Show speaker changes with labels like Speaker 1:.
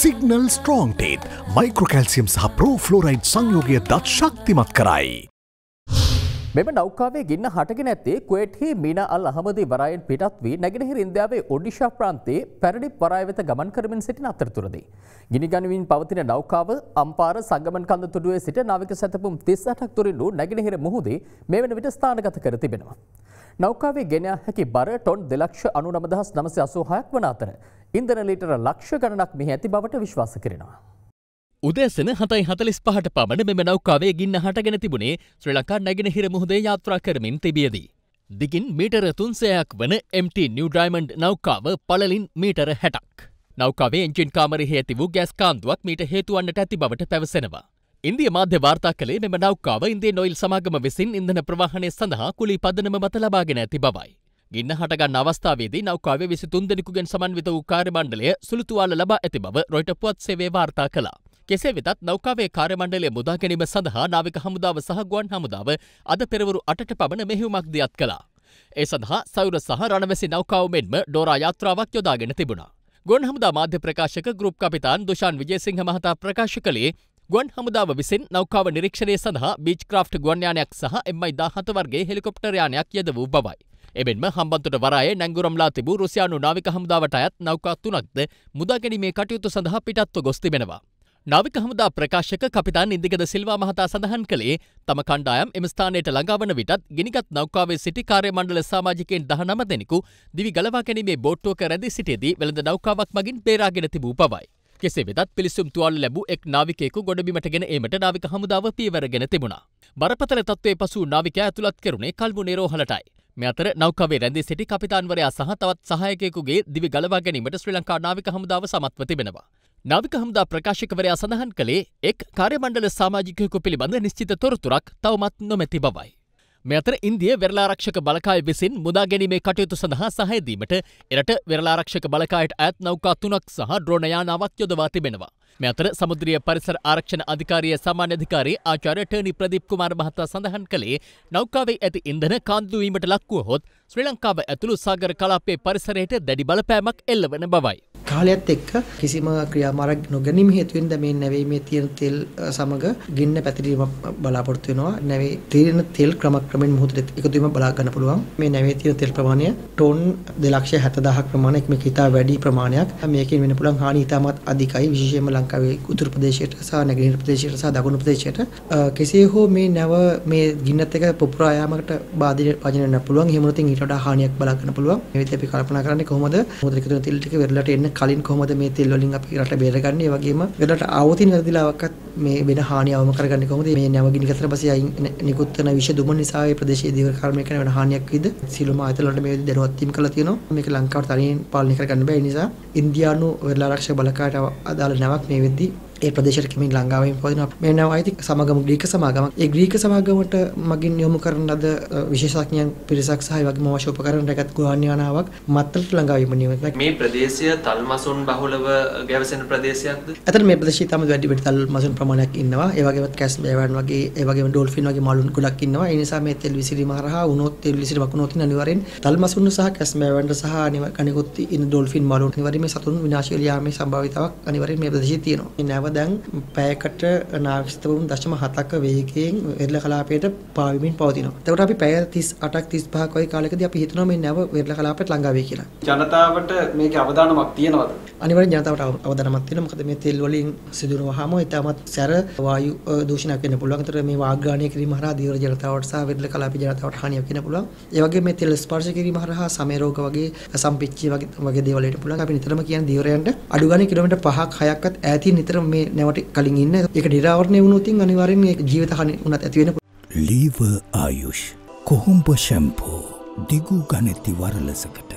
Speaker 1: Signal ස්ට්‍රෝන්ටේත් මයිකෝකැල්සියම් සහ ප්‍රෝෆ්ලෝරයිඩ් සංයෝගය දත් ශක්තිමත් කරයි. මෙම නෞකාවේ ගින්න හටගෙන ඇත්තේ කුවේට්හි මීන අල් අහමදි වරයෙන් පිටත් වී නැගෙනහිර ඉන්දියාවේ ඔඩිෂා ප්‍රාන්තේ පැරඩි වරාය වෙත ගමන් කරමින් සිටින අතරතුරදී. ගිනිගනිමින් පවතින නෞකාව අම්පාර සංගමන් කන්ද තුඩුවේ සිට නාවික සැතපුම් 38ක් තුරින් වූ නැගෙනහිර මුහුදේ මේ වන විට ස්ථානගත කර තිබෙනවා. නෞකාවේ ගෙන හැකි බර ටොන් දෙලක්ෂ අනු නමදහස් නමසය අසූහයක් වන අතර ඉන්දන ලීටර ලක්ෂ ගණනක් මෙහි ඇති බවට විශ්වාස කරනවා. උදෙසන හතයි හතලිස් පහට පමණ මෙම නෞකාවේ ගින්න හටගෙන තිබුණේ ශ්‍රී ලංකා නැගෙනහිර මුහුදේ යාත්‍රා කරමින් තිබියදී. දිගින් මීටර තුන්සයක් වන MT නිව ඩයිමන්ඩ් නෞකාව පළලින් මීටර හැටක්. නෞකාවේ එංජින් කාමරෙහි ඇති වූ ගෑස් කාන්දුවක් මීට හේතුවන්නට ඇති බවට පැවසෙනවා. ඉන්දිය මාධ්‍ය වාර්තා කළේ මෙම නෞකාව ඉන්දිය නොයිල් සමාගම විසින් ඉන්ධන ප්‍රවාහනය සඳහා කුලි පදනම මත ලබාගෙන ඇති බවයි. ගින්න හටගන්න අවස්ථාවේදී නෞකාවේ විසි තුන්දෙනෙකුගෙන් සමන්විත වූ කාර්මණ්ඩලය සුළුතුවාල ලබා ඇති බව රොයිටපුවත් සේවේ වාර්තා කළා. කෙසේ වෙතත් නෞකාවේ කාර්මණ්ඩලය මුදා ගැනීම සඳහා නාවික හමුදාව සහ ගුවන් හමුදාව අද පෙරවරු අටට පමණ මෙහෙුමක් දියත් කළා. ඒ සඳහා සෞර සහ රණවැසි නෞකාව මෙන්ම ඩෝරා යාත්‍රාවක් යොදාගෙන තිබුණා. ගොන් හමුදා මාධ්‍ය ප්‍රකාශක ගෘප් කපිතාන් දුෂාන් විජේසිංහ මහතා ප්‍රකාශ කළේ ගුවන් හමුදාව විසින් නෞකාව නිරීක්ෂණය සඳහා බීච් ක්‍රාෆ්ට් ගුවන්යානයක් සහ එම්මයි දාහත වර්ගේ හෙලිකොප්ටරයානයක් යද වූ බවයි. එමෙන්ම හම්බන්තොට වරායේ නැංගුරම්ලා තිබූ රුසියානු නාවික හමුදාවට අයත් නෞකා තුනක්ද මුදාගැනීමේ කටයුතු සඳහා පිටත්ව ගොස් තිබෙනවා. නාවික හමුදා ප්‍රකාශක කපිතාන් ඉන්දිගද සිල්වා මහතා සඳහන් කළේ තම කණ්ඩායම් එම ස්ථානයට ළඟාවන විටත් ගිනිගත් නෞකාවේ සිටි කාර්ය මණ්ඩල සාමාජිකයන් දහනම දෙනෙකු දිවි ගලවා ගැනීමේ බෝට්ටුවක රැඳී සිටියේදී වෙළඳ නෞකාවක් මගින් බේරාගෙන තිබූ බවයි. කෙසේ වෙදත් පිළිසුම් තුවාල ලැබූ එක් නාවිකයෙකු ගොඩබිමට ගෙන ඒමට නාවික හමුදාව පීවරගෙන තිබුණා. බරපතල තත්ත්වයේ පසු නාවිකයා ඇතුළත් කෙරුණේ කල්මු නේරෝහලටයි. මෙතර නෞකවේ රැදි සිටි කපිතාන්වරයා සහ තවත් සහයකෙකුගේ දිවි ගලවා ගැනීමට ශ්‍රී ලංකා නාවික හමුදාව සමත්ව තිබෙනවා. නාවික හමුදා ප්‍රකාශකවරයා සඳහන් කළේ එක් කාර්යමණ්ඩල සමාජිකයෙකු පිළිබඳ නිශ්චිත තොරතුරක් තවමත් නොමැති බවයි. මෙතර ඉන්දිය වෙරලාරක්ෂක බලකාය විසින් මුදාගැනීමේ කටයුතු සඳහා සහයදීමට එරට වෙරලාරක්ෂක බලකායට ඇත් නෞකා තුනක් සහ ඩ්‍රෝණයානාවක් යොදවා තිබෙනවා. මෙතර සමුද්‍රිය පරිසර ආරක්ෂණ අධිකාරිය සාමාන්‍ය අධිකාරී ආචාර්ය ටර්නි ප්‍රදීප් කුමාර මහතා සඳහන් කළේ නෞකාවේ ඇති ඉන්ධන කාන්දු වීමට ලක්වුවහොත් ශ්‍රී ලංකාව ඇතුළු සාගර කලාපයේ පරිසරයට දැඩි බලපෑමක් එල්ලවන බවයි.
Speaker 2: කාලයත් එක්ක කිසිම ක්‍රියාමාර්ග නොගැනීම හේතුවෙන් ද මේ නැවීමේ තියෙන තෙල් සමග ගින්න පැතිරීම බලාපොරොත්තු වෙනවා. නැවේ තියෙන තෙල් ක්‍රමක්‍රමෙන් මොහොතේ එකතු වීම බලා ගන්න පුළුවන්. මේ නැවේ තියෙන තෙල් ප්‍රමාණය ටොන් 270000ක් ප්‍රමාණයක් මේක හිතා වැඩි ප්‍රමාණයක්. මේකෙන් වෙන්න පුළුවන් හානි ඉතාමත් අධිකයි. විශේෂයෙන්ම ලංකාවේ උතුරු ප්‍රදේශයට සහ නැගෙනහිර ප්‍රදේශයට සහ දකුණු ප්‍රදේශයට කෙසේ හෝ මේ නැව මේ ගින්නත් එක පුපුරා යාමකට බාධිත වජන වෙන්න පුළුවන්. එහෙම නැත්නම් ඊට වඩා හානියක් බලා ගන්න පුළුවන්. මේ විදිහට අපි කල්පනා කරන්නේ කොහොමද මොහොතේ එකතු වෙන තෙල් ටික වෙරළට එන්න කලින් කොහොමද මේ තෙල් වලින් අපි රට බේරගන්නේ ඒ වගේම රටට ආවතින වැඩිලාවක්වත් මේ වෙන හානියවම කරගන්නේ කොහොමද මේ නැවගිනි කතර පස්සේ අයින් නිකුත් වෙන විෂ දුම නිසා ඒ ප්‍රදේශයේ දීර්ඝ කාලයක් කරන වෙන හානියක් විද සියලුම ආයතන වලට මේ දැනුවත් වීම කළා තියෙනවා මේක ලංකාවට තනියෙන් පාලනය කරගන්න බැහැ නිසා ඉන්දියානු වෙරළ ආරක්ෂක බලකායට අදාළ නැවක් මේ වෙද්දී ඒ ප්‍රදේශයට කෙමින් ලංකාවෙන් පොදිනවා මේ නම් අයිති සමාගම ග්‍රීක සමාගම ඒ ග්‍රීක සමාගමට මගින් යොමු කරන ලද විශේෂඥයන් පිරිසක් සහ ඒ වගේම අවශ්‍ය උපකරණ රැගත් ගුවන් යානාවක් මත්තලට ළඟාවීම නියමිතයි
Speaker 1: මේ ප්‍රදේශය තල්මසුන් බහුලව ගැවසෙන ප්‍රදේශයක්ද
Speaker 2: අතන මේ ප්‍රදේශය තමයි වැඩි වැඩි තල්මසුන් ප්‍රමාණයක් ඉන්නවා ඒ වගේම කැස් බෑවන් වගේ ඒ වගේම ඩෝල්ෆින් වගේ මලුන් ගොඩක් ඉන්නවා ඒ නිසා මේ තෙල් විසිරීම හරහා වුණොත් තෙල් විසිරීම වකුණොත් අනිවාර්යෙන් තල්මසුන් සහ කැස් බෑවන් සහ අනිවාර්යෙන් කණිකුත් ඉන්න ඩෝල්ෆින් මලුන් අනිවාර්යෙන් මේ සතුන් විනාශ වෙලා යාමේ සම්භාවිතාවක් අනිවාර්යෙන් මේ ප්‍රදේශයේ තියෙනවා දැන් පැයකට නාවිස්තවුම් දශම හතක වේගයෙන් වෙරළ කලාපයට පාවිමින් පවතිනවා. එතකොට අපි පැය 38ක් 35ක් වගේ කාලයකදී අපි හිතනවා මේ නැව වෙරළ කලාපයට ළඟා වෙයි කියලා. ජනතාවට මේකේ අවදානමක් තියෙනවද? අනිවාර්යෙන් ජනතාවට අවදානමක් තියෙනවා. මොකද මේ තෙල් වලින් සිදුනවහම ඊටමත් සැර වායු දූෂණයක් වෙන්න පුළුවන්. ඒතර මේ වාග්ගාණය කිරීම හරහා දීවර ජනතාවට සහ වෙරළ කලාප ජනතාවට හානියක් වෙන්න පුළුවන්. ඒ වගේම මේ තෙල් ස්පර්ශ කිරීම හරහා සමේ රෝග වගේ සම්පිච්චි වගේ වගේ දේවල් වලට පුළුවන්. අපි නිතරම කියන දීවරයන්ට අඩු ගානේ කිලෝමීටර් 5ක් 6ක්වත් ඈතින් නිතරම මේ මේ නැවට කලින් ඉන්න එක ඩිරාවරණය වුණුතින් අනිවාරෙන් ජීවිත හනි උනත් ඇතිවෙන
Speaker 1: ලීව ආයුෂ් කොහොම්ප ශැම්පෝ දිගු ගනැති වරලසකට